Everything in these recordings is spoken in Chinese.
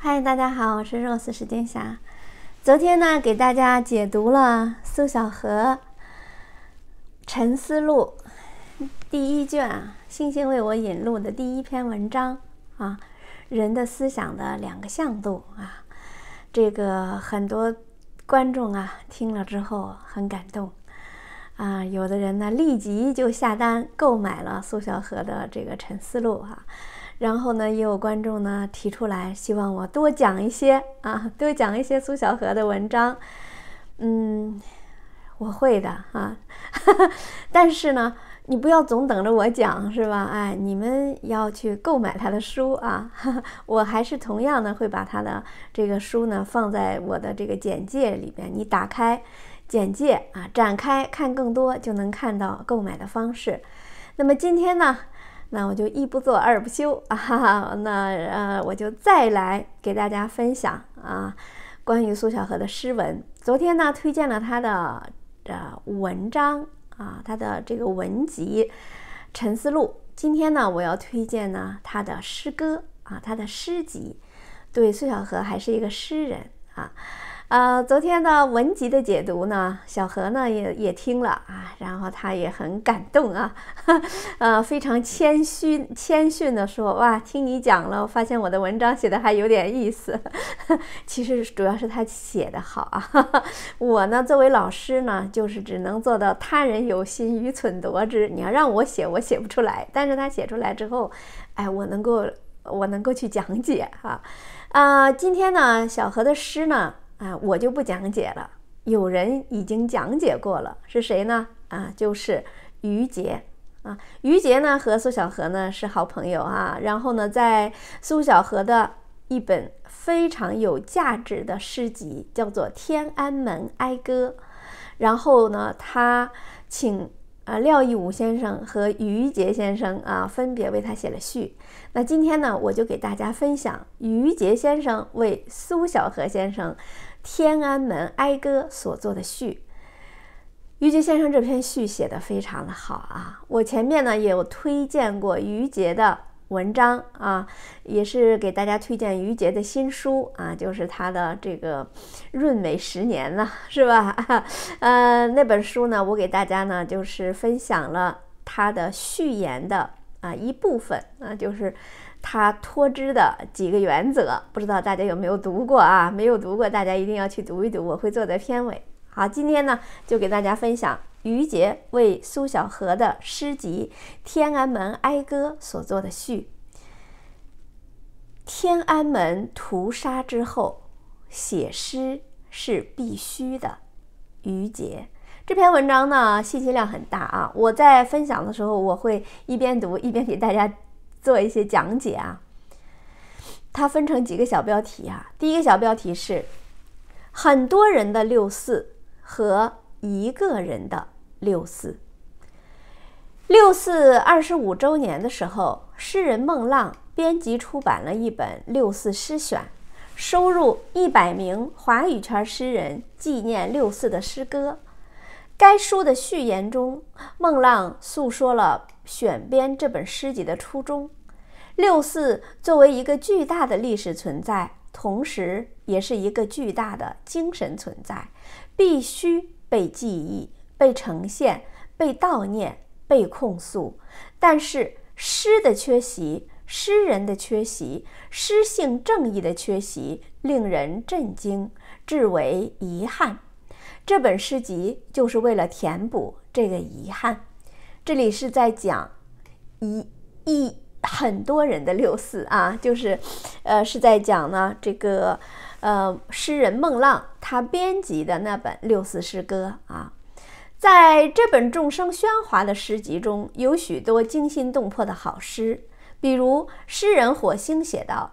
嗨，大家好，我是 Rose 石霞。昨天呢，给大家解读了苏小河沉思录》第一卷，星星为我引路的第一篇文章啊，人的思想的两个向度啊。这个很多观众啊听了之后很感动啊，有的人呢立即就下单购买了苏小荷的这个《沉思录》哈。然后呢，也有观众呢提出来，希望我多讲一些啊，多讲一些苏小荷的文章。嗯，我会的啊，但是呢，你不要总等着我讲是吧？哎，你们要去购买他的书啊，我还是同样呢会把他的这个书呢放在我的这个简介里边。你打开简介啊，展开看更多，就能看到购买的方式。那么今天呢？那我就一不做二不休 啊！哈哈，那呃，我就再来给大家分享啊，关于苏小河的诗文。昨天呢，推荐了他的呃文章啊，他的这个文集《沉思录》。今天呢，我要推荐呢他的诗歌啊，他的诗集。对，苏小河还是一个诗人啊。呃，昨天的文集的解读呢，小何呢也也听了啊，然后他也很感动啊，呃，非常谦虚谦逊的说，哇，听你讲了，我发现我的文章写的还有点意思，其实主要是他写的好啊，我呢作为老师呢，就是只能做到他人有心愚蠢夺之，你要让我写我写不出来，但是他写出来之后，哎，我能够我能够去讲解哈，啊，今天呢，小何的诗呢。啊，我就不讲解了。有人已经讲解过了，是谁呢？啊，就是于杰啊。于杰呢和苏小荷呢是好朋友哈。然后呢，在苏小荷的一本非常有价值的诗集，叫做《天安门哀歌》。然后呢，他请啊廖义武先生和于杰先生啊分别为他写了序。那今天呢，我就给大家分享于杰先生为苏小荷先生。《天安门哀歌》所作的序，于杰先生这篇序写的非常的好啊！我前面呢也有推荐过于杰的文章啊，也是给大家推荐于杰的新书啊，就是他的这个《润美十年》了，是吧？呃，那本书呢，我给大家呢就是分享了他的序言的啊一部分啊，就是。他脱脂的几个原则，不知道大家有没有读过啊？没有读过，大家一定要去读一读。我会做在片尾。好，今天呢，就给大家分享于杰为苏小荷的诗集《天安门哀歌》所做的序。天安门屠杀之后，写诗是必须的。于杰这篇文章呢，信息量很大啊！我在分享的时候，我会一边读一边给大家。做一些讲解啊，它分成几个小标题啊。第一个小标题是很多人的六四和一个人的六四。六四二十五周年的时候，诗人孟浪编辑出版了一本《六四诗选》，收入一百名华语圈诗人纪念六四的诗歌。该书的序言中，孟浪诉说了。选编这本诗集的初衷，六四作为一个巨大的历史存在，同时也是一个巨大的精神存在，必须被记忆、被呈现、被悼念、被控诉。但是诗的缺席、诗人的缺席、诗性正义的缺席，令人震惊，至为遗憾。这本诗集就是为了填补这个遗憾。这里是在讲一一很多人的六四啊，就是，呃，是在讲呢这个呃诗人孟浪他编辑的那本六四诗歌啊，在这本众生喧哗的诗集中，有许多惊心动魄的好诗，比如诗人火星写道：“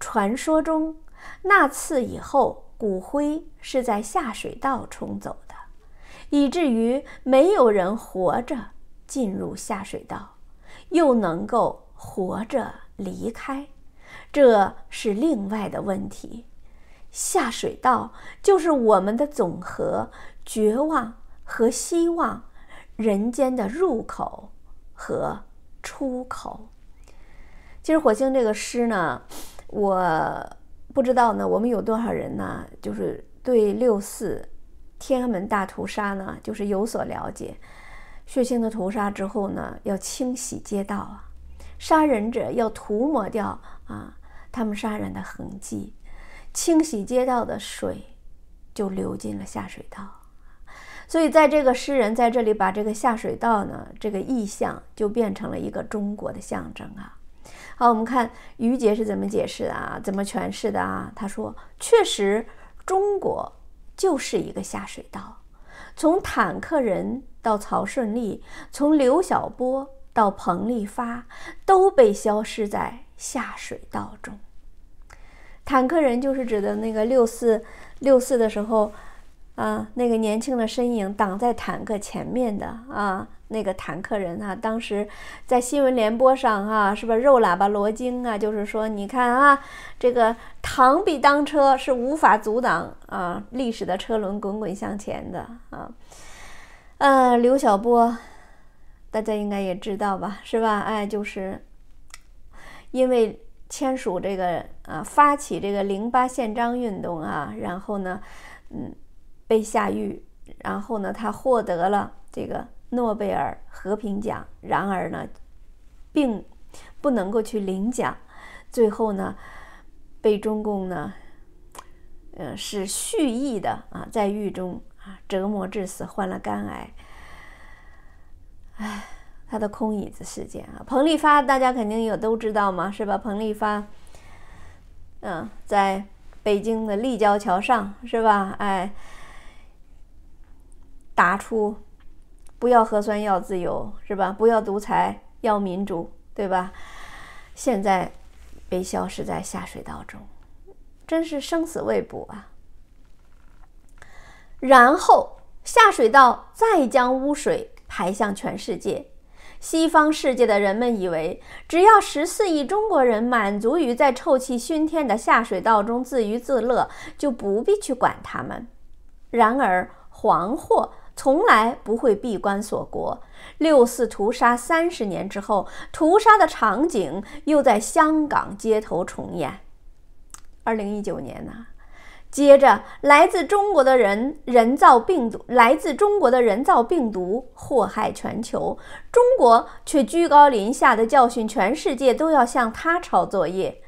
传说中那次以后，骨灰是在下水道冲走的，以至于没有人活着。”进入下水道，又能够活着离开，这是另外的问题。下水道就是我们的总和，绝望和希望，人间的入口和出口。其实，火星这个诗呢，我不知道呢，我们有多少人呢，就是对六四、天安门大屠杀呢，就是有所了解。血腥的屠杀之后呢，要清洗街道啊，杀人者要涂抹掉啊他们杀人的痕迹，清洗街道的水就流进了下水道，所以在这个诗人在这里把这个下水道呢，这个意象就变成了一个中国的象征啊。好，我们看于杰是怎么解释的啊，怎么诠释的啊？他说，确实中国就是一个下水道，从坦克人。到曹顺利，从刘晓波到彭丽发，都被消失在下水道中。坦克人就是指的那个六四六四的时候，啊，那个年轻的身影挡在坦克前面的啊，那个坦克人啊，当时在新闻联播上啊，是不是肉喇叭罗京啊？就是说，你看啊，这个螳臂当车是无法阻挡啊历史的车轮滚滚向前的啊。呃，刘晓波，大家应该也知道吧，是吧？哎，就是，因为签署这个啊，发起这个“零八宪章”运动啊，然后呢，嗯，被下狱，然后呢，他获得了这个诺贝尔和平奖，然而呢，并不能够去领奖，最后呢，被中共呢，嗯，是蓄意的啊，在狱中。折磨致死，患了肝癌。唉，他的空椅子事件啊，彭丽发，大家肯定有都知道吗？是吧？彭丽发，嗯，在北京的立交桥上，是吧？哎，打出“不要核酸，要自由”是吧？不要独裁，要民主，对吧？现在被消失在下水道中，真是生死未卜啊！然后下水道再将污水排向全世界。西方世界的人们以为，只要十四亿中国人满足于在臭气熏天的下水道中自娱自乐，就不必去管他们。然而，黄祸从来不会闭关锁国。六四屠杀三十年之后，屠杀的场景又在香港街头重演。二零一九年呢？接着，来自中国的人人造病毒，来自中国的人造病毒祸害全球，中国却居高临下的教训全世界都要向他抄作业。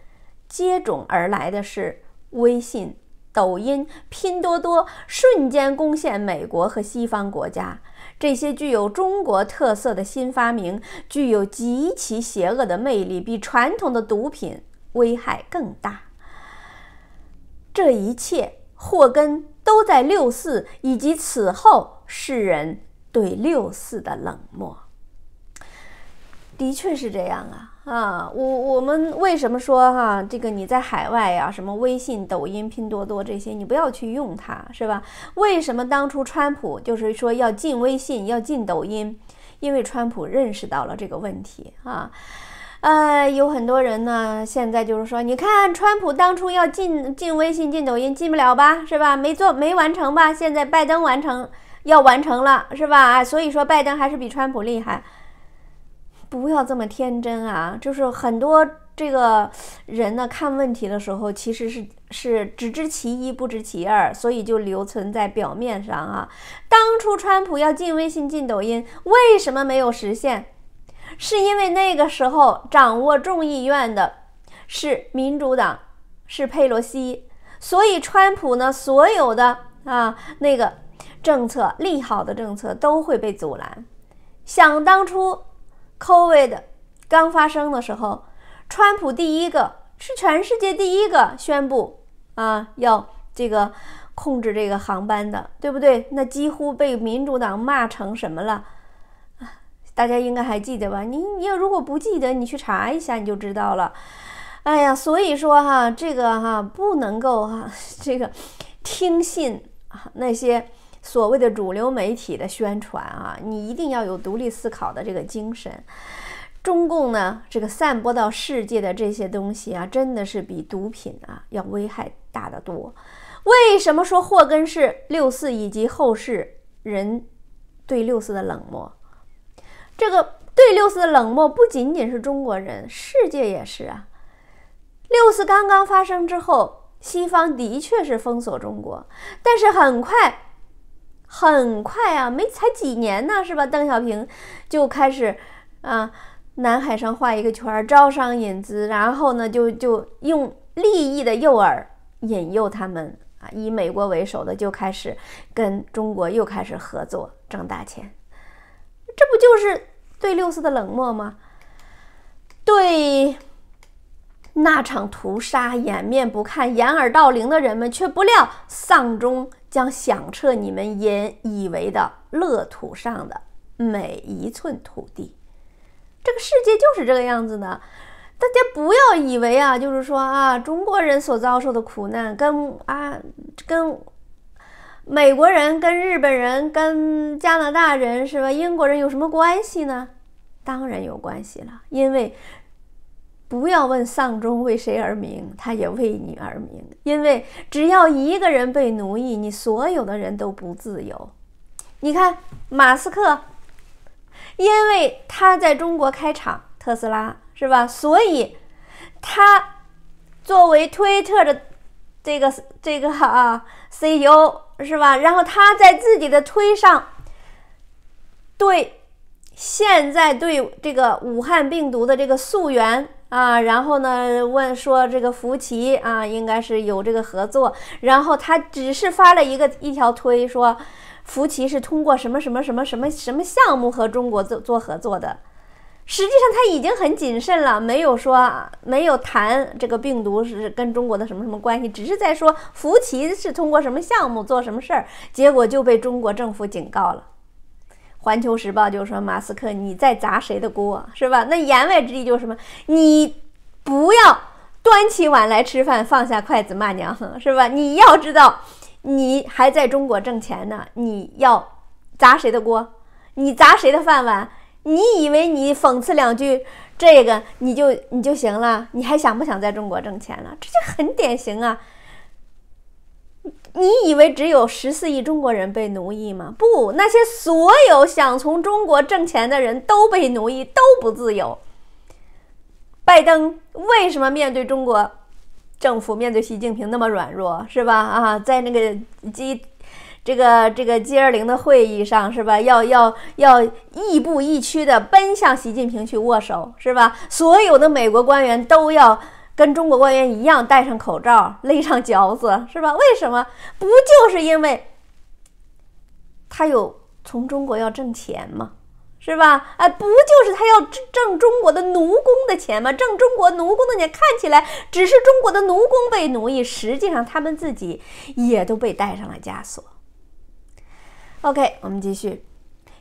接踵而来的是微信、抖音、拼多多，瞬间攻陷美国和西方国家。这些具有中国特色的新发明，具有极其邪恶的魅力，比传统的毒品危害更大。这一切祸根都在六四，以及此后世人对六四的冷漠。的确是这样啊啊！我我们为什么说哈？这个你在海外呀，什么微信、抖音、拼多多这些，你不要去用它是吧？为什么当初川普就是说要进微信、要进抖音？因为川普认识到了这个问题啊。呃，有很多人呢，现在就是说，你看川普当初要进进微信、进抖音，进不了吧，是吧？没做、没完成吧？现在拜登完成，要完成了，是吧？所以说拜登还是比川普厉害。不要这么天真啊！就是很多这个人呢，看问题的时候，其实是是只知其一，不知其二，所以就留存在表面上啊。当初川普要进微信、进抖音，为什么没有实现？是因为那个时候掌握众议院的是民主党，是佩洛西，所以川普呢所有的啊那个政策利好的政策都会被阻拦。想当初 COVID 刚发生的时候，川普第一个是全世界第一个宣布啊要这个控制这个航班的，对不对？那几乎被民主党骂成什么了？大家应该还记得吧？你你要如果不记得，你去查一下，你就知道了。哎呀，所以说哈，这个哈不能够哈，这个听信那些所谓的主流媒体的宣传啊，你一定要有独立思考的这个精神。中共呢，这个散播到世界的这些东西啊，真的是比毒品啊要危害大得多。为什么说祸根是六四以及后世人对六四的冷漠？这个对六四的冷漠，不仅仅是中国人，世界也是啊。六四刚刚发生之后，西方的确是封锁中国，但是很快，很快啊，没才几年呢，是吧？邓小平就开始啊，南海上画一个圈，招商引资，然后呢，就就用利益的诱饵引诱他们啊，以美国为首的就开始跟中国又开始合作，挣大钱。这不就是对六四的冷漠吗？对那场屠杀掩面不看、掩耳盗铃的人们，却不料丧钟将响彻你们引以为的乐土上的每一寸土地。这个世界就是这个样子的，大家不要以为啊，就是说啊，中国人所遭受的苦难跟啊跟。美国人跟日本人跟加拿大人是吧？英国人有什么关系呢？当然有关系了，因为不要问丧钟为谁而鸣，他也为你而鸣。因为只要一个人被奴役，你所有的人都不自由。你看马斯克，因为他在中国开厂，特斯拉是吧？所以他作为推特的这个这个啊 CEO。是吧？然后他在自己的推上，对，现在对这个武汉病毒的这个溯源啊，然后呢问说这个福奇啊，应该是有这个合作。然后他只是发了一个一条推，说福奇是通过什么什么什么什么什么项目和中国做做合作的。实际上他已经很谨慎了，没有说没有谈这个病毒是跟中国的什么什么关系，只是在说福奇是通过什么项目做什么事儿，结果就被中国政府警告了。《环球时报》就说马斯克，你在砸谁的锅是吧？那言外之意就是什么？你不要端起碗来吃饭，放下筷子骂娘是吧？你要知道，你还在中国挣钱呢，你要砸谁的锅？你砸谁的饭碗？你以为你讽刺两句这个你就你就行了？你还想不想在中国挣钱了？这就很典型啊！你以为只有十四亿中国人被奴役吗？不，那些所有想从中国挣钱的人都被奴役，都不自由。拜登为什么面对中国政府、面对习近平那么软弱？是吧？啊，在那个机。这个这个 G 二零的会议上是吧？要要要亦步亦趋的奔向习近平去握手是吧？所有的美国官员都要跟中国官员一样戴上口罩、勒上嚼子是吧？为什么不就是因为他有从中国要挣钱吗？是吧？哎，不就是他要挣挣中国的奴工的钱吗？挣中国奴工的钱，看起来只是中国的奴工被奴役，实际上他们自己也都被戴上了枷锁。OK，我们继续。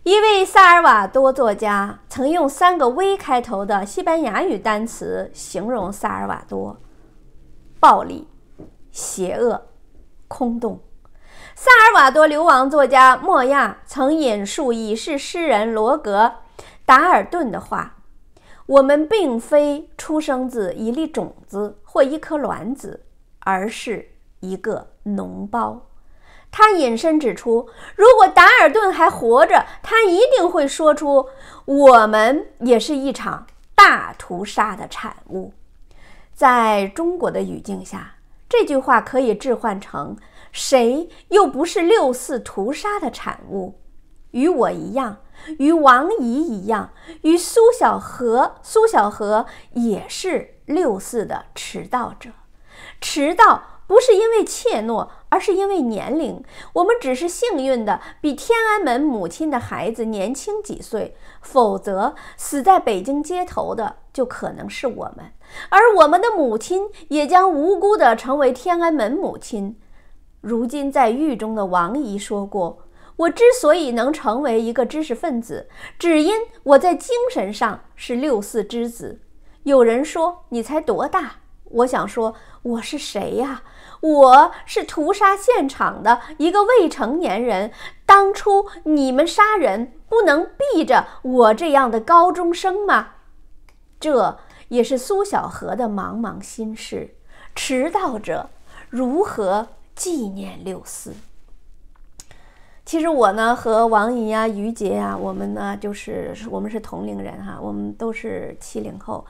一位萨尔瓦多作家曾用三个 V 开头的西班牙语单词形容萨尔瓦多：暴力、邪恶、空洞。萨尔瓦多流亡作家莫亚曾引述已逝诗人罗格·达尔顿的话：“我们并非出生自一粒种子或一颗卵子，而是一个脓包。”他引申指出，如果达尔顿还活着，他一定会说出“我们也是一场大屠杀的产物”。在中国的语境下，这句话可以置换成“谁又不是六四屠杀的产物？与我一样，与王怡一样，与苏小荷，苏小荷也是六四的迟到者。迟到不是因为怯懦。”而是因为年龄，我们只是幸运的比天安门母亲的孩子年轻几岁，否则死在北京街头的就可能是我们，而我们的母亲也将无辜的成为天安门母亲。如今在狱中的王姨说过：“我之所以能成为一个知识分子，只因我在精神上是六四之子。”有人说：“你才多大？”我想说：“我是谁呀？”我是屠杀现场的一个未成年人，当初你们杀人不能避着我这样的高中生吗？这也是苏小荷的茫茫心事。迟到者如何纪念六四？其实我呢，和王姨呀、于杰啊，我们呢，就是我们是同龄人哈，我们都是七零后，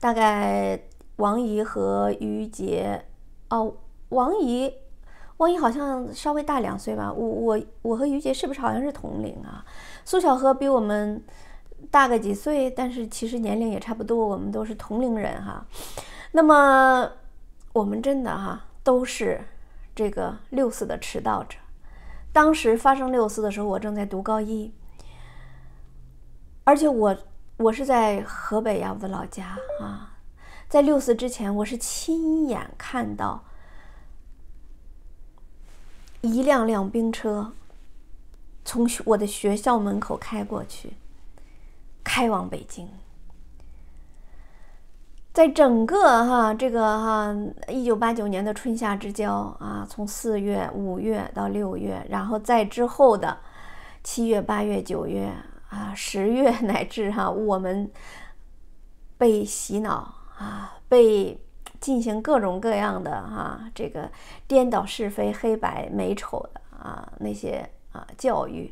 大概王姨和于杰哦。王姨，王姨好像稍微大两岁吧。我我我和于杰是不是好像是同龄啊？苏小荷比我们大个几岁，但是其实年龄也差不多，我们都是同龄人哈。那么我们真的哈都是这个六四的迟到者。当时发生六四的时候，我正在读高一，而且我我是在河北呀，我的老家啊。在六四之前，我是亲眼看到。一辆辆兵车从我的学校门口开过去，开往北京。在整个哈这个哈一九八九年的春夏之交啊，从四月、五月到六月，然后再之后的七月、八月、九月啊、十月 乃至哈我们被洗脑啊，被。进行各种各样的哈，这个颠倒是非黑白美丑的啊那些啊教育，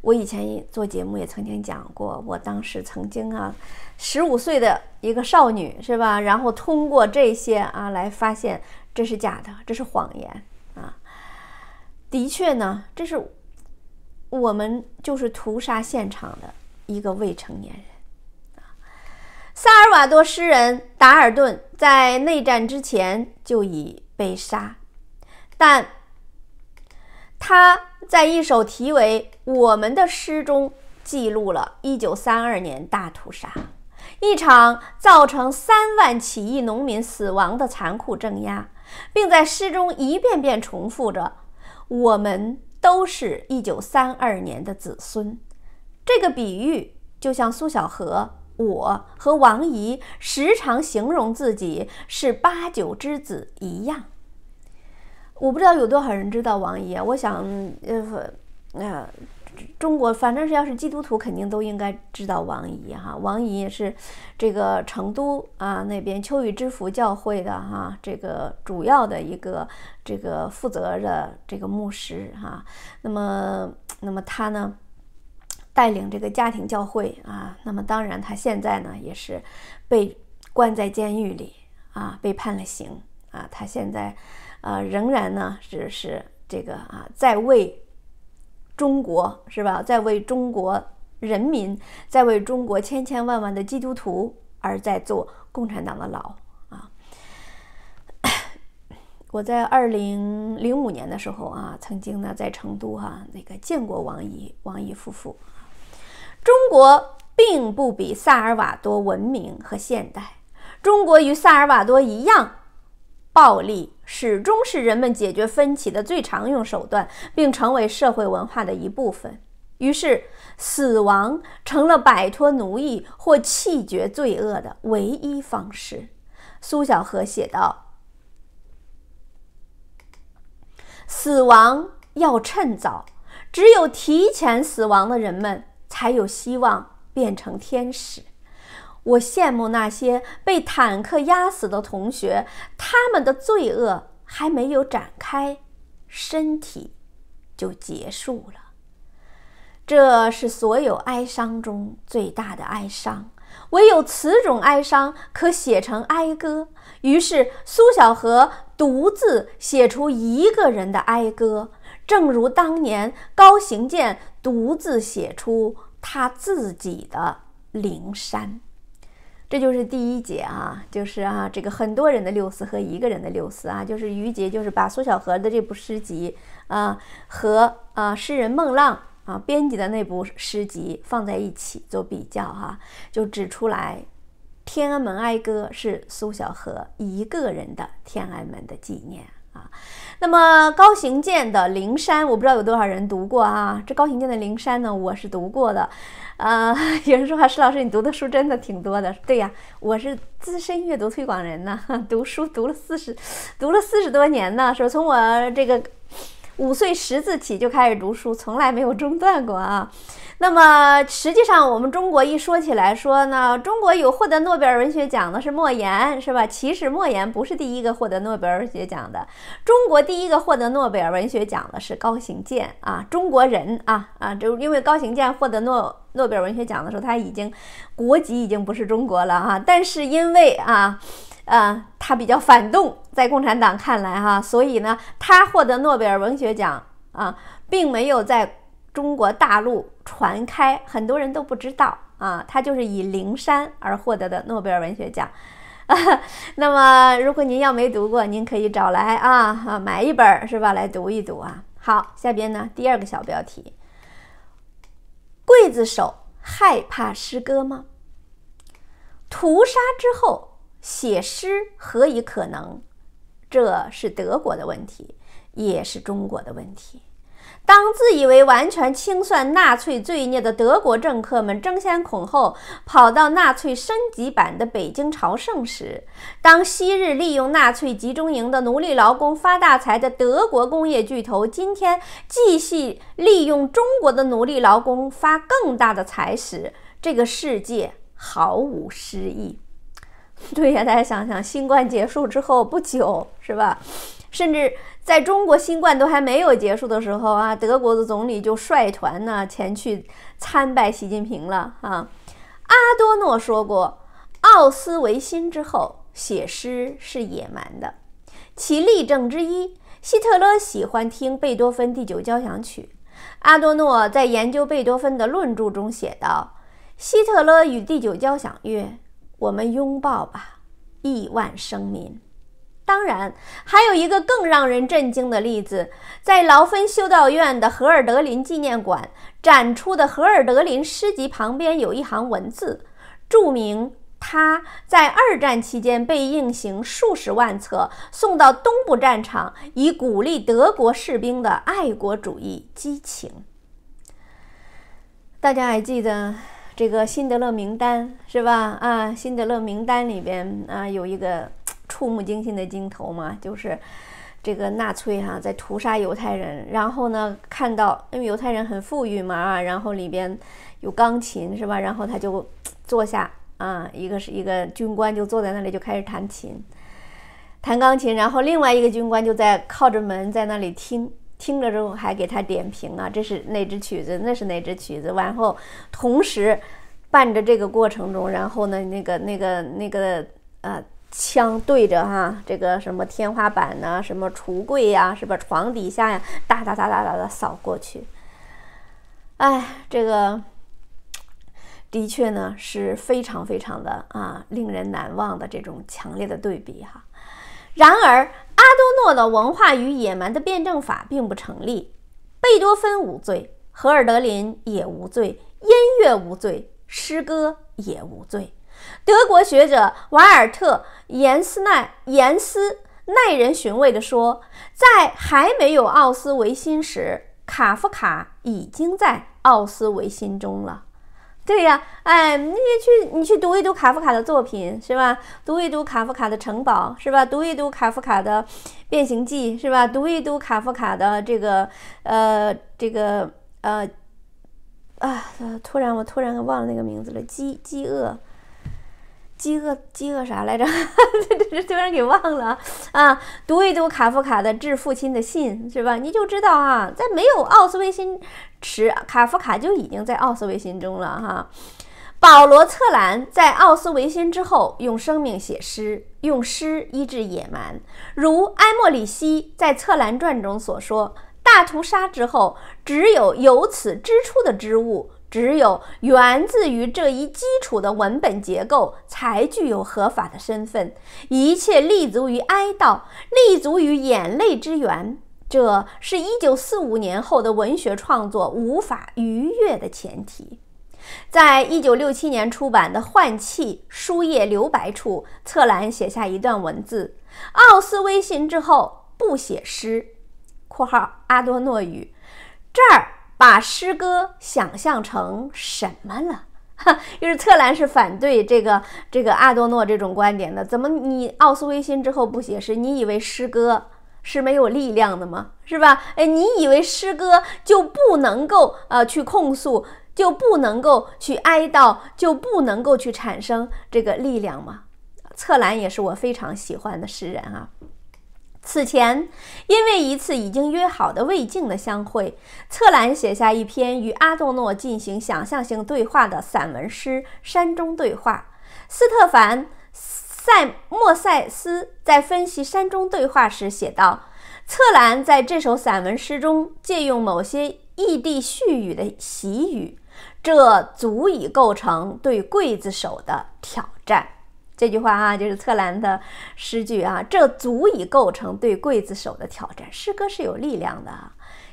我以前做节目也曾经讲过，我当时曾经啊十五岁的一个少女是吧，然后通过这些啊来发现这是假的，这是谎言啊，的确呢，这是我们就是屠杀现场的一个未成年人。萨尔瓦多诗人达尔顿在内战之前就已被杀，但他在一首题为《我们的诗》中记录了1932年大屠杀，一场造成三万起义农民死亡的残酷镇压，并在诗中一遍遍重复着“我们都是一九三二年的子孙”。这个比喻就像苏小荷。我和王姨时常形容自己是八九之子一样。我不知道有多少人知道王姨，啊，我想呃呃，中国反正是要是基督徒，肯定都应该知道王姨哈。王姨是这个成都啊那边秋雨之福教会的哈，这个主要的一个这个负责的这个牧师哈。那么那么他呢？带领这个家庭教会啊，那么当然他现在呢也是被关在监狱里啊，被判了刑啊。他现在，呃，仍然呢只是这个啊，在为中国是吧，在为中国人民，在为中国千千万万的基督徒而在做共产党的牢啊。我在二零零五年的时候啊，曾经呢在成都哈那个见过王姨王姨夫妇。中国并不比萨尔瓦多文明和现代。中国与萨尔瓦多一样，暴力始终是人们解决分歧的最常用手段，并成为社会文化的一部分。于是，死亡成了摆脱奴役或弃绝罪恶的唯一方式。苏小荷写道：“死亡要趁早，只有提前死亡的人们。”才有希望变成天使。我羡慕那些被坦克压死的同学，他们的罪恶还没有展开，身体就结束了。这是所有哀伤中最大的哀伤，唯有此种哀伤可写成哀歌。于是，苏小荷独自写出一个人的哀歌。正如当年高行健独自写出他自己的灵山，这就是第一节啊，就是啊，这个很多人的六四和一个人的六四啊，就是于杰，就是把苏小荷的这部诗集啊和啊诗人孟浪啊编辑的那部诗集放在一起做比较哈，就指出来《天安门哀歌》是苏小荷一个人的天安门的纪念。啊，那么高行健的《灵山》，我不知道有多少人读过啊。这高行健的《灵山》呢，我是读过的。呃，有人说话，石老师，你读的书真的挺多的。对呀，我是资深阅读推广人呢，读书读了四十，读了四十多年呢，是吧？从我这个。五岁识字起就开始读书，从来没有中断过啊。那么实际上，我们中国一说起来说呢，中国有获得诺贝尔文学奖的是莫言，是吧？其实莫言不是第一个获得诺贝尔文学奖的，中国第一个获得诺贝尔文学奖的是高行健啊，中国人啊啊，就因为高行健获得诺诺贝尔文学奖的时候，他已经国籍已经不是中国了啊，但是因为啊。呃，他比较反动，在共产党看来哈，所以呢，他获得诺贝尔文学奖啊，并没有在中国大陆传开，很多人都不知道啊。他就是以《灵山》而获得的诺贝尔文学奖啊。那么，如果您要没读过，您可以找来啊，买一本是吧，来读一读啊。好，下边呢，第二个小标题：刽子手害怕诗歌吗？屠杀之后。写诗何以可能？这是德国的问题，也是中国的问题。当自以为完全清算纳粹罪孽的德国政客们争先恐后跑到纳粹升级版的北京朝圣时，当昔日利用纳粹集中营的奴隶劳工发大财的德国工业巨头今天继续利用中国的奴隶劳工发更大的财时，这个世界毫无诗意。对呀，大家想想，新冠结束之后不久，是吧？甚至在中国新冠都还没有结束的时候啊，德国的总理就率团呢前去参拜习近平了啊。阿多诺说过，奥斯维辛之后写诗是野蛮的，其例证之一，希特勒喜欢听贝多芬第九交响曲。阿多诺在研究贝多芬的论著中写道：希特勒与第九交响乐。我们拥抱吧，亿万生民。当然，还有一个更让人震惊的例子：在劳芬修道院的荷尔德林纪念馆展出的荷尔德林诗集旁边，有一行文字，注明他在二战期间被印行数十万册，送到东部战场，以鼓励德国士兵的爱国主义激情。大家还记得？这个《辛德勒名单》是吧？啊，《辛德勒名单》里边啊有一个 触目惊心的镜头嘛，就是这个纳粹哈在屠杀犹太人，然后呢看到因为犹太人很富裕嘛，啊，然后里边有钢琴是吧？然后他就 坐下啊，一个是一个军官就坐在那里就开始弹琴，弹钢琴，然后另外一个军官就在靠着门在那里听。听着之后还给他点评啊，这是哪支曲子？那是哪支曲子？然后同时伴着这个过程中，然后呢，那个那个那个呃，枪对着哈，这个什么天花板呐，什么橱柜呀，是吧？床底下呀，哒哒哒哒哒的扫过去。哎，这个的确呢是非常非常的啊，令人难忘的这种强烈的对比哈。然而，阿多诺的文化与野蛮的辩证法并不成立。贝多芬无罪，荷尔德林也无罪，音乐无罪，诗歌也无罪。德国学者瓦尔特·严斯奈严斯耐人寻味地说：“在还没有奥斯维辛时，卡夫卡已经在奥斯维辛中了。”对呀，哎，你去，你去读一读卡夫卡的作品，是吧？读一读卡夫卡的《城堡》，是吧？读一读卡夫卡的《变形记》，是吧？读一读卡夫卡的这个，呃，这个，呃，啊，突然我突然忘了那个名字了，《饥饥饿》。饥饿，饥饿啥来着？这这这突然给忘了啊！读一读卡夫卡的致父亲的信，是吧？你就知道啊，在没有奥斯维辛，时卡夫卡就已经在奥斯维辛中了哈。保罗·策兰在奥斯维辛之后，用生命写诗，用诗医治野蛮，如埃莫里希在策兰传中所说：“大屠杀之后，只有由此支出的织物。”只有源自于这一基础的文本结构，才具有合法的身份。一切立足于哀悼，立足于眼泪之源，这是一九四五年后的文学创作无法逾越的前提。在一九六七年出版的《换气》书页留白处，策兰写下一段文字：“奥斯威辛之后不写诗。”（括号阿多诺语）这儿。把诗歌想象成什么了？哈，就是特兰是反对这个这个阿多诺这种观点的。怎么你奥斯威辛之后不写诗？你以为诗歌是没有力量的吗？是吧？哎，你以为诗歌就不能够呃去控诉，就不能够去哀悼，就不能够去产生这个力量吗？策兰也是我非常喜欢的诗人啊。此前，因为一次已经约好的未竟的相会，策兰写下一篇与阿多诺进行想象性对话的散文诗《山中对话》。斯特凡·塞莫塞斯在分析《山中对话》时写道：“策兰在这首散文诗中借用某些异地絮语的习语，这足以构成对刽子手的挑战。”这句话哈，就是策兰的诗句啊，这足以构成对刽子手的挑战。诗歌是有力量的，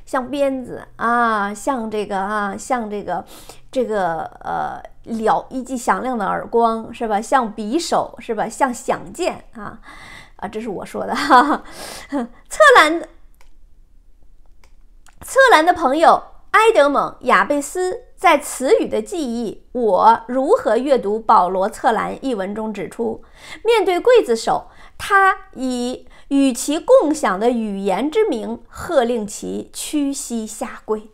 像鞭子啊，像这个啊，像这个，这个呃，了一记响亮的耳光，是吧？像匕首，是吧？像响箭啊啊！这是我说的，策兰，策兰的朋友埃德蒙·亚贝斯。在《词语的记忆》，我如何阅读保罗·策兰一文中指出，面对刽子手，他以与其共享的语言之名，喝令其屈膝下跪，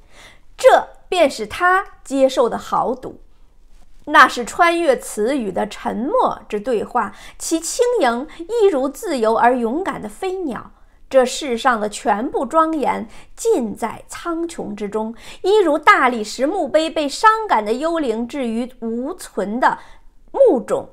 这便是他接受的豪赌。那是穿越词语的沉默之对话，其轻盈一如自由而勇敢的飞鸟。这世上的全部庄严尽在苍穹之中，一如大理石墓碑被伤感的幽灵置于无存的墓中；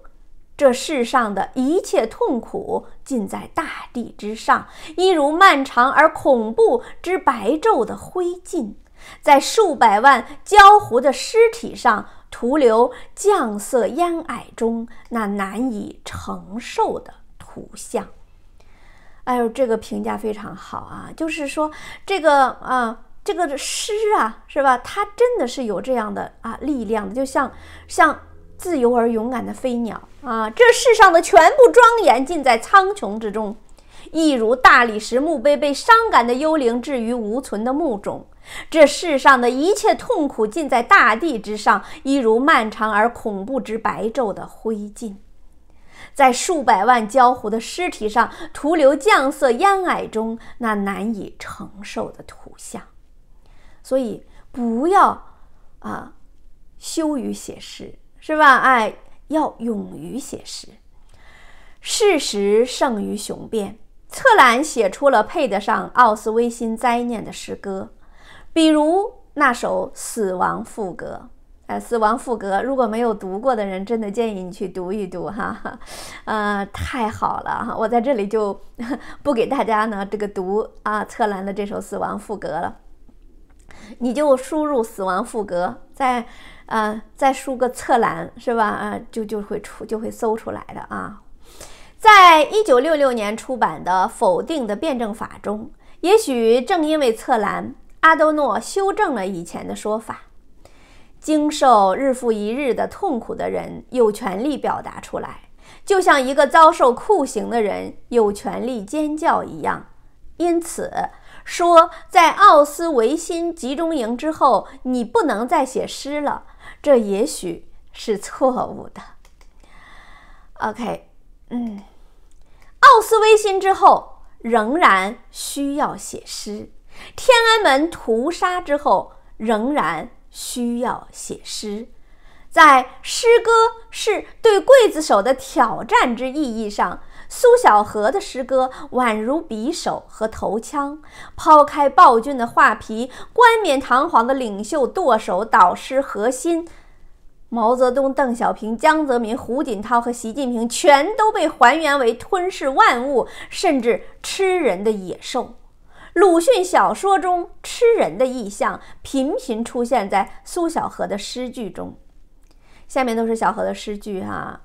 这世上的一切痛苦尽在大地之上，一如漫长而恐怖之白昼的灰烬，在数百万焦糊的尸体上徒留酱色烟霭中那难以承受的图像。哎呦，这个评价非常好啊！就是说，这个啊，这个诗啊，是吧？它真的是有这样的啊力量的，就像像自由而勇敢的飞鸟啊，这世上的全部庄严尽在苍穹之中，一如大理石墓碑被伤感的幽灵置于无存的墓中；这世上的一切痛苦尽在大地之上，一如漫长而恐怖之白昼的灰烬。在数百万焦糊的尸体上，徒留酱色烟霭中那难以承受的图像。所以不要啊羞于写诗，是吧？哎，要勇于写诗。事实胜于雄辩。策兰写出了配得上奥斯威辛灾念的诗歌，比如那首《死亡赋格》。呃，死亡赋格，如果没有读过的人，真的建议你去读一读哈。呃，太好了哈，我在这里就 不给大家呢这个读啊，策兰的这首死亡赋格了。你就输入“死亡赋格”，再呃再输个策兰是吧？啊，就就会出就会搜出来的啊。在一九六六年出版的《否定的辩证法》中，也许正因为策兰，阿多诺修正了以前的说法。经受日复一日的痛苦的人有权利表达出来，就像一个遭受酷刑的人有权利尖叫一样。因此，说在奥斯维辛集中营之后你不能再写诗了，这也许是错误的。OK，嗯，奥斯维辛之后仍然需要写诗，天安门屠杀之后仍然。需要写诗，在诗歌是对刽子手的挑战之意义上，苏小和的诗歌宛如匕首和头枪，抛开暴君的画皮、冠冕堂皇的领袖、舵手导师、核心，毛泽东、邓小平、江泽民、胡锦涛和习近平全都被还原为吞噬万物甚至吃人的野兽。鲁迅小说中吃人的意象频频出现在苏小荷的诗句中，下面都是小荷的诗句哈。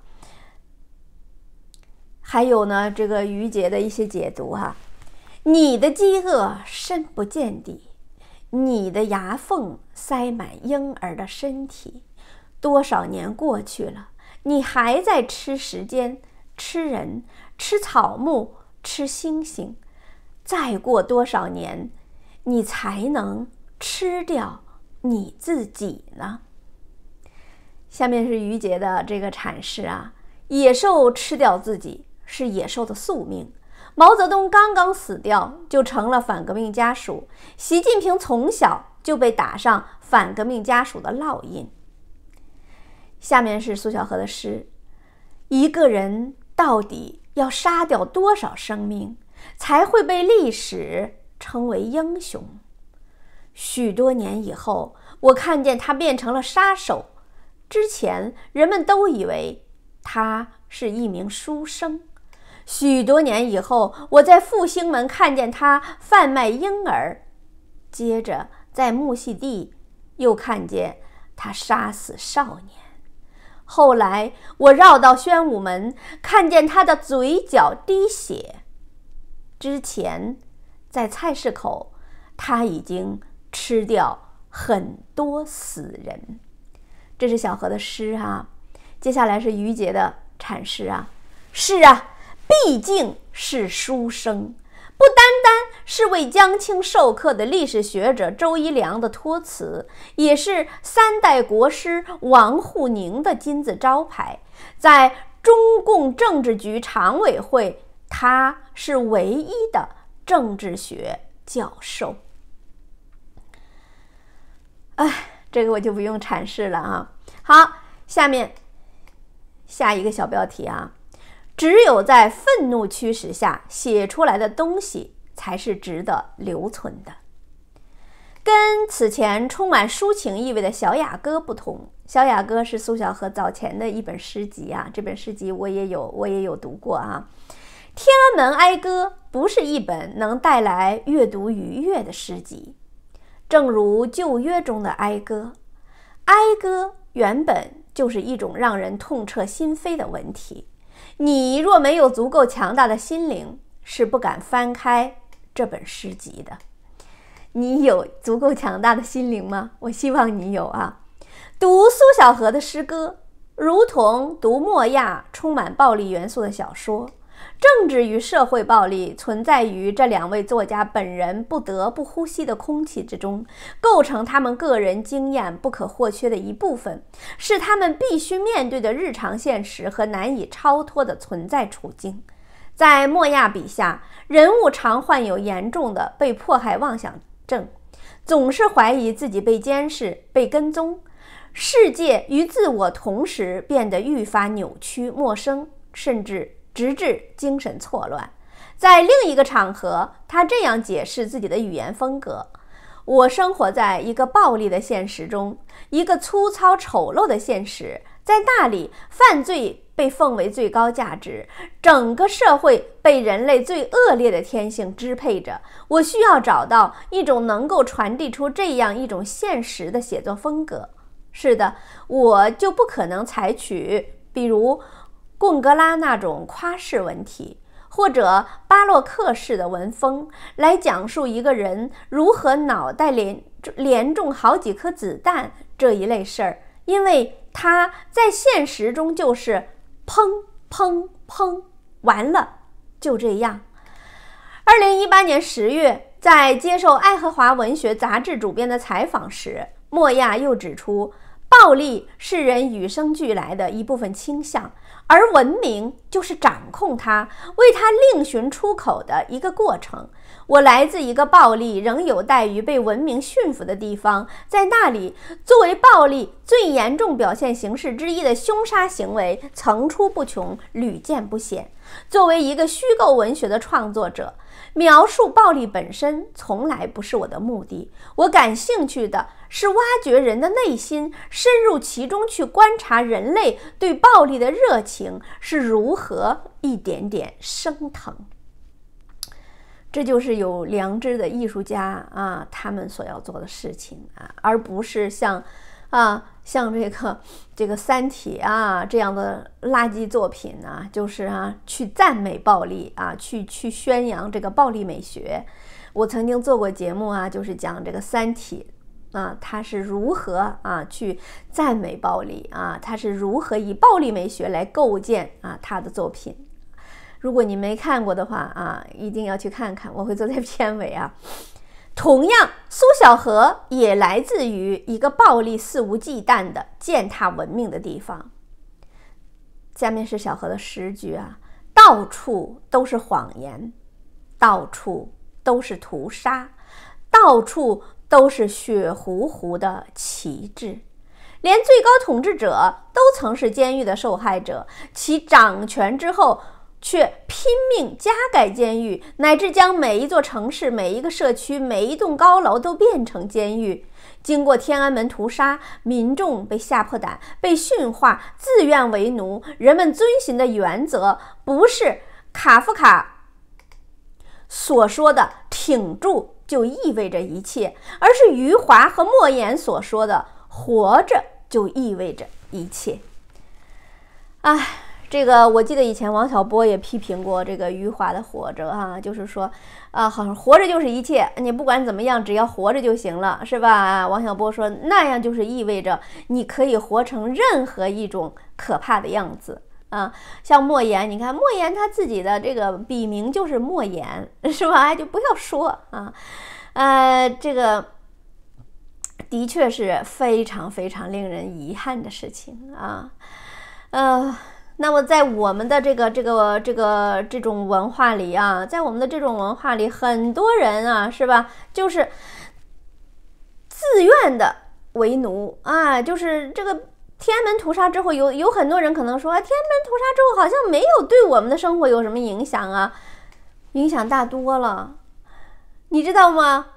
还有呢，这个于杰的一些解读哈。你的饥饿深不见底，你的牙缝塞满婴儿的身体，多少年过去了，你还在吃时间，吃人，吃草木，吃星星。再过多少年，你才能吃掉你自己呢？下面是于杰的这个阐释啊：野兽吃掉自己是野兽的宿命。毛泽东刚刚死掉就成了反革命家属，习近平从小就被打上反革命家属的烙印。下面是苏小荷的诗：一个人到底要杀掉多少生命？才会被历史称为英雄。许多年以后，我看见他变成了杀手。之前人们都以为他是一名书生。许多年以后，我在复兴门看见他贩卖婴儿，接着在木樨地又看见他杀死少年。后来我绕到宣武门，看见他的嘴角滴血。之前，在菜市口，他已经吃掉很多死人。这是小何的诗哈。接下来是于杰的阐释啊。是啊，毕竟是书生，不单单是为江青授课的历史学者周一良的托词，也是三代国师王沪宁的金字招牌。在中共政治局常委会，他。是唯一的政治学教授，哎，这个我就不用阐释了啊。好，下面下一个小标题啊，只有在愤怒驱使下写出来的东西才是值得留存的。跟此前充满抒情意味的小雅歌不同，小雅歌是苏小荷早前的一本诗集啊，这本诗集我也有，我也有读过啊。《天安门哀歌》不是一本能带来阅读愉悦的诗集，正如《旧约》中的哀歌。哀歌原本就是一种让人痛彻心扉的文体。你若没有足够强大的心灵，是不敢翻开这本诗集的。你有足够强大的心灵吗？我希望你有啊。读苏小荷的诗歌，如同读莫亚充满暴力元素的小说。政治与社会暴力存在于这两位作家本人不得不呼吸的空气之中，构成他们个人经验不可或缺的一部分，是他们必须面对的日常现实和难以超脱的存在处境。在莫亚笔下，人物常患有严重的被迫害妄想症，总是怀疑自己被监视、被跟踪。世界与自我同时变得愈发扭曲、陌生，甚至。直至精神错乱。在另一个场合，他这样解释自己的语言风格：“我生活在一个暴力的现实中，一个粗糙丑陋的现实，在那里，犯罪被奉为最高价值，整个社会被人类最恶劣的天性支配着。我需要找到一种能够传递出这样一种现实的写作风格。是的，我就不可能采取，比如。”贡格拉那种夸式文体，或者巴洛克式的文风，来讲述一个人如何脑袋里连中好几颗子弹这一类事儿，因为他在现实中就是砰砰砰，完了，就这样。二零一八年十月，在接受《爱荷华文学杂志》主编的采访时，莫亚又指出，暴力是人与生俱来的一部分倾向。而文明就是掌控它、为它另寻出口的一个过程。我来自一个暴力仍有待于被文明驯服的地方，在那里，作为暴力最严重表现形式之一的凶杀行为层出不穷、屡见不鲜。作为一个虚构文学的创作者，描述暴力本身从来不是我的目的，我感兴趣的。是挖掘人的内心，深入其中去观察人类对暴力的热情是如何一点点升腾。这就是有良知的艺术家啊，他们所要做的事情啊，而不是像啊像这个这个《三体》啊这样的垃圾作品呢，就是啊去赞美暴力啊，去去宣扬这个暴力美学。我曾经做过节目啊，就是讲这个《三体》。啊，他是如何啊去赞美暴力啊？他是如何以暴力美学来构建啊他的作品？如果你没看过的话啊，一定要去看看。我会坐在 片尾啊。同样，苏小荷也来自于一个暴力肆无忌惮的践踏文明的地方。下面是小何的诗句啊，到处都是谎言，到处都是屠杀，到处。都是血糊糊的旗帜，连最高统治者都曾是监狱的受害者。其掌权之后，却拼命加盖监狱，乃至将每一座城市、每一个社区、每一栋高楼都变成监狱。经过天安门屠杀，民众被吓破胆，被驯化，自愿为奴。人们遵循的原则，不是卡夫卡所说的“挺住”。就意味着一切，而是余华和莫言所说的“活着就意味着一切”。哎，这个我记得以前王小波也批评过这个余华的《活着》啊，就是说，啊，好像活着就是一切，你不管怎么样，只要活着就行了，是吧？王小波说，那样就是意味着你可以活成任何一种可怕的样子。啊，像莫言，你看莫言他自己的这个笔名就是莫言，是吧？哎，就不要说啊，呃，这个的确是非常非常令人遗憾的事情啊，呃，那么在我们的这个这个这个这种文化里啊，在我们的这种文化里，很多人啊，是吧？就是自愿的为奴啊，就是这个。天安门屠杀之后，有有很多人可能说，天安门屠杀之后好像没有对我们的生活有什么影响啊，影响大多了，你知道吗？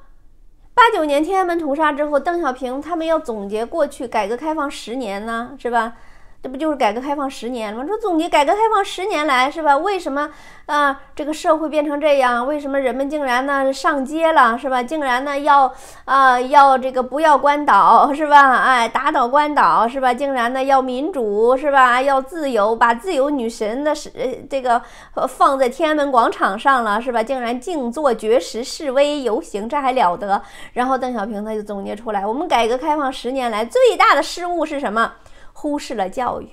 八九年天安门屠杀之后，邓小平他们要总结过去改革开放十年呢，是吧？这不就是改革开放十年吗？说总结改革开放十年来是吧？为什么啊这个社会变成这样？为什么人们竟然呢上街了是吧？竟然呢要啊要这个不要关岛是吧？哎，打倒关岛是吧？竟然呢要民主是吧？要自由，把自由女神的是这个放在天安门广场上了是吧？竟然静坐绝食示威游行，这还了得？然后邓小平他就总结出来，我们改革开放十年来最大的失误是什么？忽视了教育，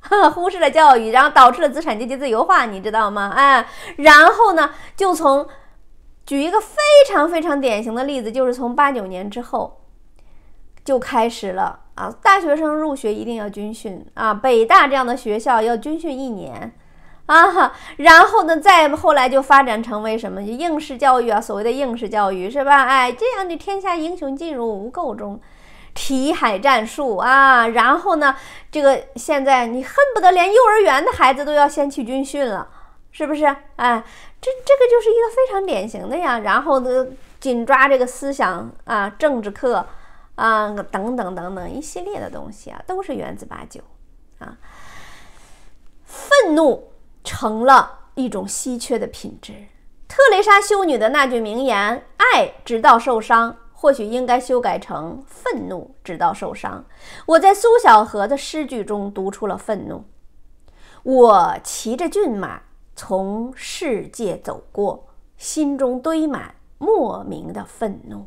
忽视了教育，然后导致了资产阶级自由化，你知道吗？哎，然后呢，就从举一个非常非常典型的例子，就是从八九年之后就开始了啊，大学生入学一定要军训啊，北大这样的学校要军训一年啊，然后呢，再后来就发展成为什么？就应试教育啊，所谓的应试教育是吧？哎，这样的天下英雄进入无垢中。题海战术啊，然后呢，这个现在你恨不得连幼儿园的孩子都要先去军训了，是不是？哎，这这个就是一个非常典型的呀。然后呢，紧抓这个思想啊，政治课啊，等等等等一系列的东西啊，都是原子八九啊。愤怒成了一种稀缺的品质。特蕾莎修女的那句名言：“爱直到受伤。”或许应该修改成愤怒，直到受伤。我在苏小荷的诗句中读出了愤怒。我骑着骏马从世界走过，心中堆满莫名的愤怒。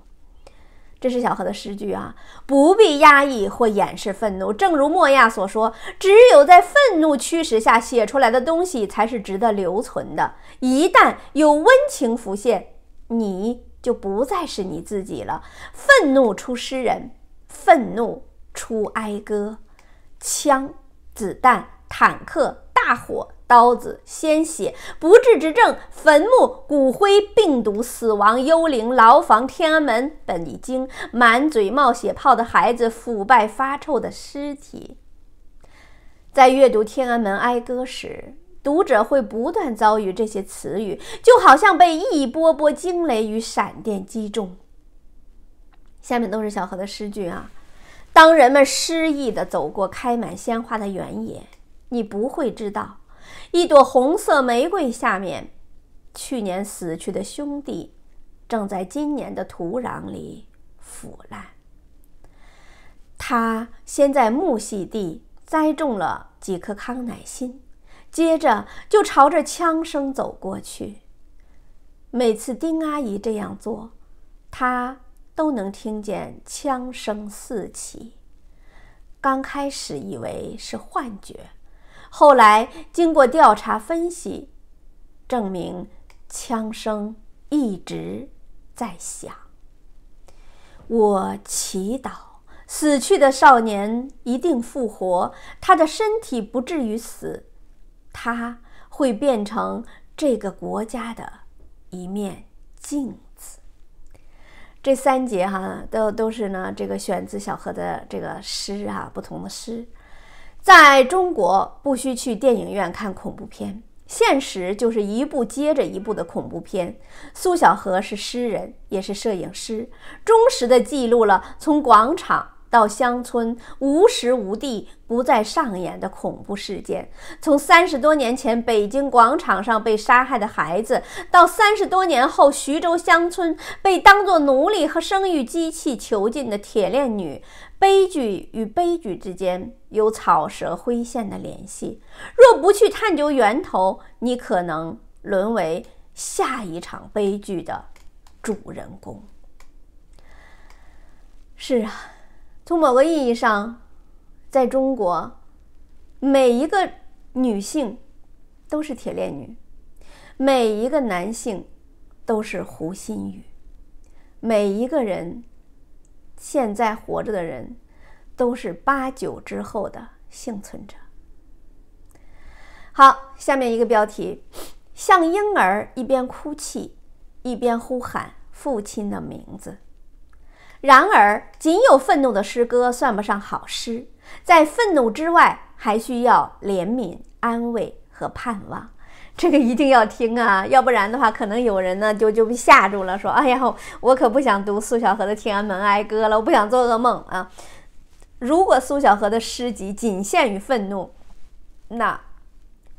这是小荷的诗句啊！不必压抑或掩饰愤怒，正如莫亚所说，只有在愤怒驱使下写出来的东西才是值得留存的。一旦有温情浮现，你。就不再是你自己了。愤怒出诗人，愤怒出哀歌。枪、子弹、坦克、大火、刀子、鲜血、不治之症、坟墓、骨灰、病毒、死亡、幽灵、牢房、天安门、本已经满嘴冒血泡的孩子、腐败发臭的尸体。在阅读《天安门哀歌》时。读者会不断遭遇这些词语，就好像被一波波惊雷与闪电击中。下面都是小何的诗句啊。当人们诗意的走过开满鲜花的原野，你不会知道，一朵红色玫瑰下面，去年死去的兄弟，正在今年的土壤里腐烂。他先在木系地栽种了几颗康乃馨。接着就朝着枪声走过去。每次丁阿姨这样做，她都能听见枪声四起。刚开始以为是幻觉，后来经过调查分析，证明枪声一直在响。我祈祷死去的少年一定复活，他的身体不至于死。它会变成这个国家的一面镜子。这三节哈都都是呢，这个选自小何的这个诗啊，不同的诗。在中国，不需去电影院看恐怖片，现实就是一部接着一部的恐怖片。苏小荷是诗人，也是摄影师，忠实的记录了从广场。到乡村无时无地不再上演的恐怖事件，从三十多年前北京广场上被杀害的孩子，到三十多年后徐州乡村被当作奴隶和生育机器囚禁的铁链女，悲剧与悲剧之间有草蛇灰线的联系。若不去探究源头，你可能沦为下一场悲剧的主人公。是啊。从某个意义上，在中国，每一个女性都是铁链女，每一个男性都是胡心宇，每一个人现在活着的人都是八九之后的幸存者。好，下面一个标题：像婴儿一边哭泣，一边呼喊父亲的名字。然而，仅有愤怒的诗歌算不上好诗。在愤怒之外，还需要怜悯、安慰和盼望。这个一定要听啊，要不然的话，可能有人呢就就被吓住了，说：“哎呀，我可不想读苏小荷的《天安门哀歌》了，我不想做噩梦啊。”如果苏小荷的诗集仅限于愤怒，那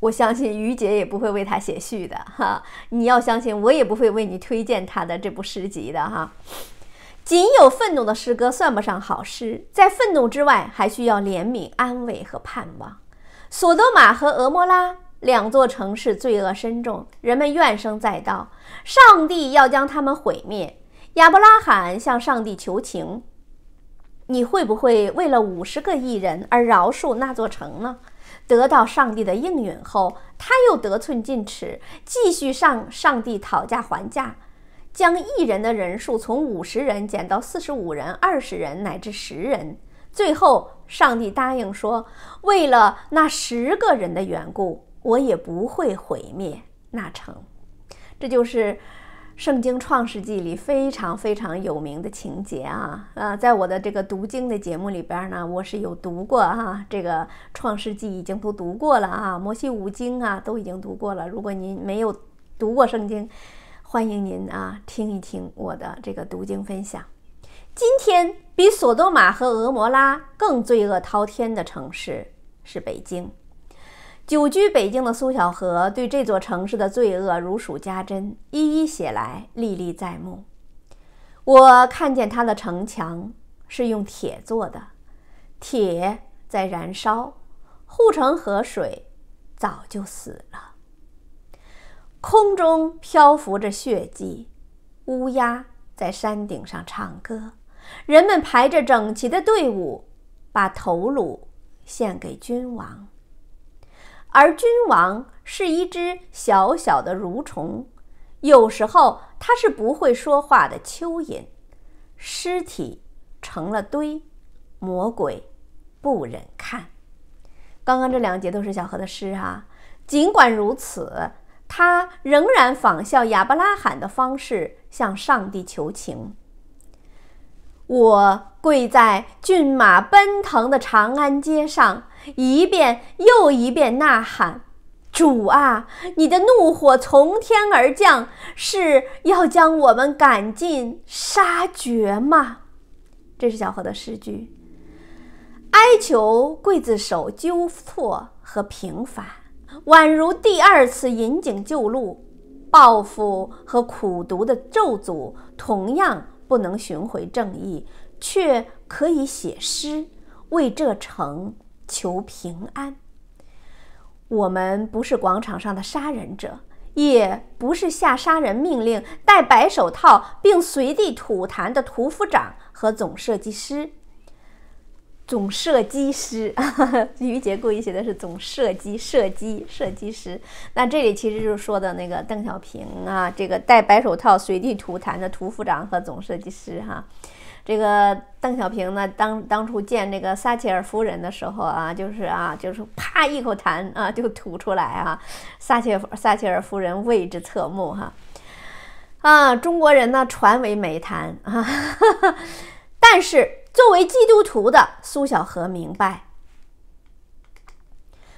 我相信于姐也不会为他写序的哈。你要相信，我也不会为你推荐他的这部诗集的哈。仅有愤怒的诗歌算不上好诗，在愤怒之外，还需要怜悯、安慰和盼望。索多玛和俄摩拉两座城市罪恶深重，人们怨声载道，上帝要将他们毁灭。亚伯拉罕向上帝求情：“你会不会为了五十个亿人而饶恕那座城呢？”得到上帝的应允后，他又得寸进尺，继续向上帝讨价还价。将一人的人数从五十人减到四十五人、二十人，乃至十人。最后，上帝答应说：“为了那十个人的缘故，我也不会毁灭那城。”这就是《圣经·创世纪》里非常非常有名的情节啊！啊，在我的这个读经的节目里边呢，我是有读过啊，这个《创世纪》已经都读过了啊，《摩西五经》啊都已经读过了。如果您没有读过圣经，欢迎您啊，听一听我的这个读经分享。今天比索多玛和俄摩拉更罪恶滔天的城市是北京。久居北京的苏小荷对这座城市的罪恶如数家珍，一一写来，历历在目。我看见它的城墙是用铁做的，铁在燃烧，护城河水早就死了。空中漂浮着血迹，乌鸦在山顶上唱歌，人们排着整齐的队伍，把头颅献给君王，而君王是一只小小的蠕虫，有时候它是不会说话的蚯蚓，尸体成了堆，魔鬼不忍看。刚刚这两节都是小何的诗啊，尽管如此。他仍然仿效亚伯拉罕的方式向上帝求情。我跪在骏马奔腾的长安街上，一遍又一遍呐喊：“主啊，你的怒火从天而降，是要将我们赶尽杀绝吗？”这是小何的诗句，哀求刽子手纠错和平反。宛如第二次引颈救路、报复和苦读的咒诅，同样不能寻回正义，却可以写诗为这城求平安。我们不是广场上的杀人者，也不是下杀人命令、戴白手套并随地吐痰的屠夫长和总设计师。总设计师，于杰故意写的是总设计，设计，设计师。那这里其实就是说的那个邓小平啊，这个戴白手套随地吐痰的屠夫长和总设计师哈。这个邓小平呢，当当初见这个撒切尔夫人的时候啊，就是啊，就是啪一口痰啊就吐出来啊，撒切尔撒切尔夫人为之侧目哈。啊，中国人呢传为美谈啊，但是。作为基督徒的苏小荷明白，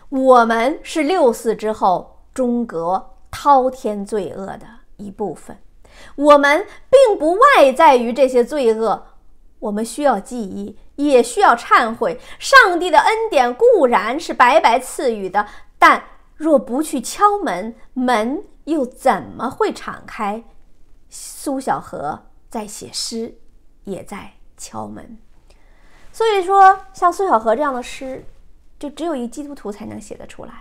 我们是六四之后中革滔天罪恶的一部分。我们并不外在于这些罪恶，我们需要记忆，也需要忏悔。上帝的恩典固然是白白赐予的，但若不去敲门，门又怎么会敞开？苏小荷在写诗，也在敲门。所以说，像苏小荷这样的诗，就只有一基督徒才能写得出来；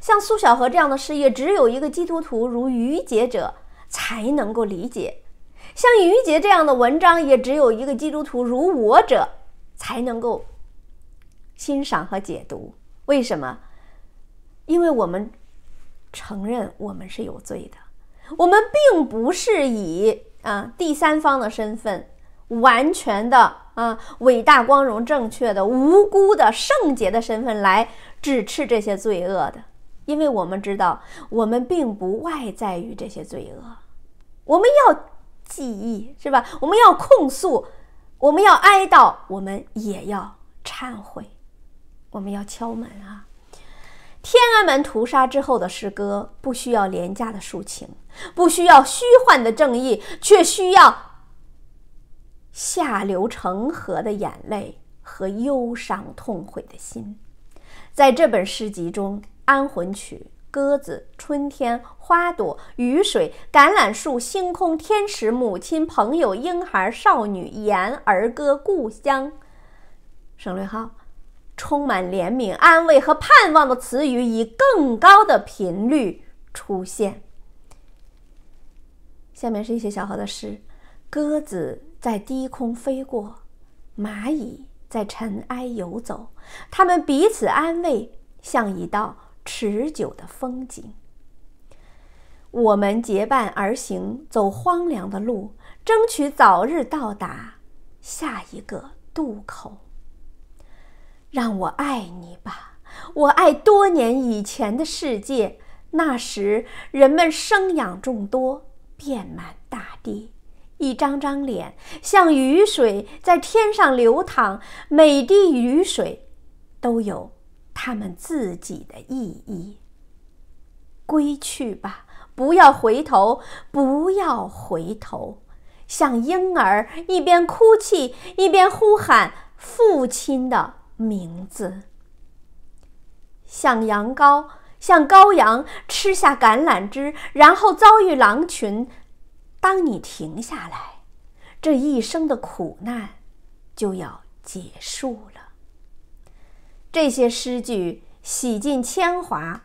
像苏小荷这样的诗，也只有一个基督徒如于杰者才能够理解；像于杰这样的文章，也只有一个基督徒如我者才能够欣赏和解读。为什么？因为我们承认我们是有罪的，我们并不是以啊第三方的身份完全的。啊，伟大、光荣、正确的、无辜的、圣洁的身份来指斥这些罪恶的，因为我们知道我们并不外在于这些罪恶。我们要记忆，是吧？我们要控诉，我们要哀悼，我们也要忏悔，我们要敲门啊！天安门屠杀之后的诗歌，不需要廉价的抒情，不需要虚幻的正义，却需要。下流成河的眼泪和忧伤痛悔的心，在这本诗集中，《安魂曲》、鸽子、春天、花朵、雨水、橄榄树、星空、天使、母亲、朋友、婴孩、少女、言儿歌、故乡，省略号，充满怜悯、安慰和盼望的词语以更高的频率出现。下面是一些小荷的诗，《鸽子》。在低空飞过，蚂蚁在尘埃游走，他们彼此安慰，像一道持久的风景。我们结伴而行，走荒凉的路，争取早日到达下一个渡口。让我爱你吧，我爱多年以前的世界，那时人们生养众多，遍满大地。一张张脸像雨水在天上流淌，每滴雨水都有他们自己的意义。归去吧，不要回头，不要回头，像婴儿一边哭泣一边呼喊父亲的名字，像羊羔，像羔羊吃下橄榄枝，然后遭遇狼群。当你停下来，这一生的苦难就要结束了。这些诗句洗尽铅华，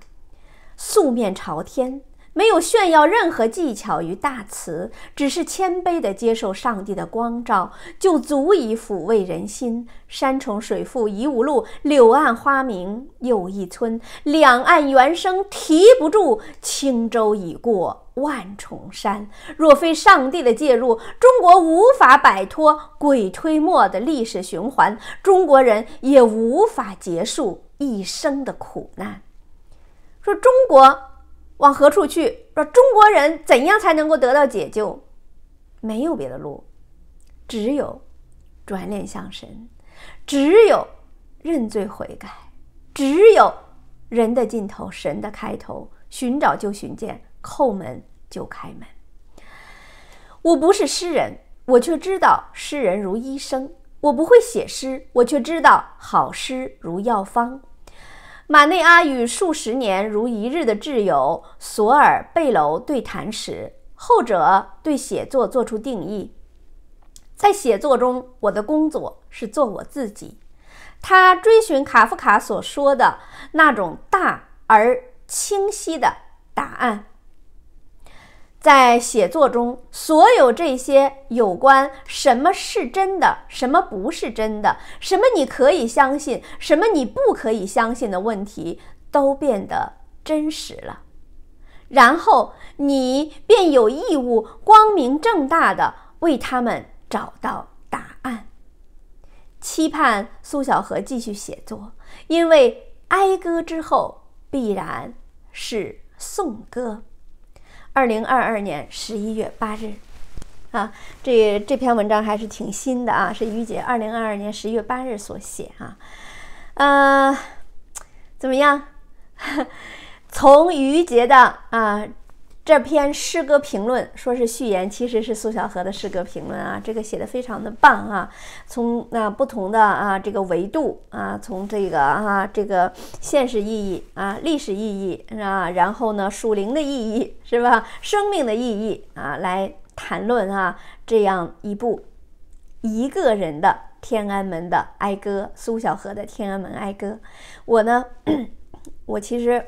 素面朝天。没有炫耀任何技巧与大词，只是谦卑地接受上帝的光照，就足以抚慰人心。山重水复疑无路，柳暗花明又一村。两岸猿声啼不住，轻舟已过万重山。若非上帝的介入，中国无法摆脱鬼推磨的历史循环，中国人也无法结束一生的苦难。说中国。往何处去？说中国人怎样才能够得到解救？没有别的路，只有转脸向神，只有认罪悔改，只有人的尽头，神的开头。寻找就寻见，叩门就开门。我不是诗人，我却知道诗人如医生。我不会写诗，我却知道好诗如药方。马内阿与数十年如一日的挚友索尔贝楼对谈时，后者对写作做出定义：“在写作中，我的工作是做我自己。”他追寻卡夫卡所说的那种大而清晰的答案。在写作中，所有这些有关什么是真的，什么不是真的，什么你可以相信，什么你不可以相信的问题，都变得真实了。然后你便有义务光明正大的为他们找到答案。期盼苏小荷继续写作，因为哀歌之后必然是颂歌。二零二二年十一月八日，啊，这这篇文章还是挺新的啊，是于姐二零二二年十一月八日所写啊，呃，怎么样？从于姐的啊。这篇诗歌评论说是序言，其实是苏小荷的诗歌评论啊，这个写的非常的棒哈，从那不同的啊这个维度啊，从这个啊这个现实意义啊、历史意义啊，然后呢属灵的意义是吧，生命的意义啊来谈论啊这样一部一个人的天安门的哀歌，苏小荷的天安门哀歌，我呢，我其实。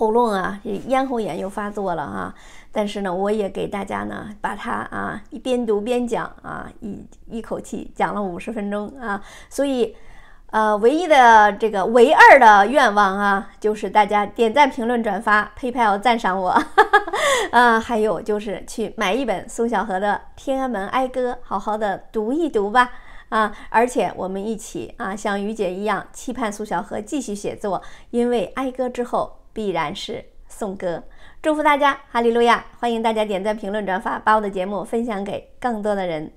喉咙啊，这咽喉炎又发作了哈。但是呢，我也给大家呢，把它啊一边读边讲啊，一一口气讲了五十分钟啊。所以，呃，唯一的这个唯二的愿望啊，就是大家点赞、评论、转发、拍要赞赏我 啊。还有就是去买一本苏小荷的《天安门哀歌》，好好的读一读吧啊。而且我们一起啊，像于姐一样，期盼苏小荷继续写作，因为哀歌之后。必然是颂歌，祝福大家，哈利路亚！欢迎大家点赞、评论、转发，把我的节目分享给更多的人。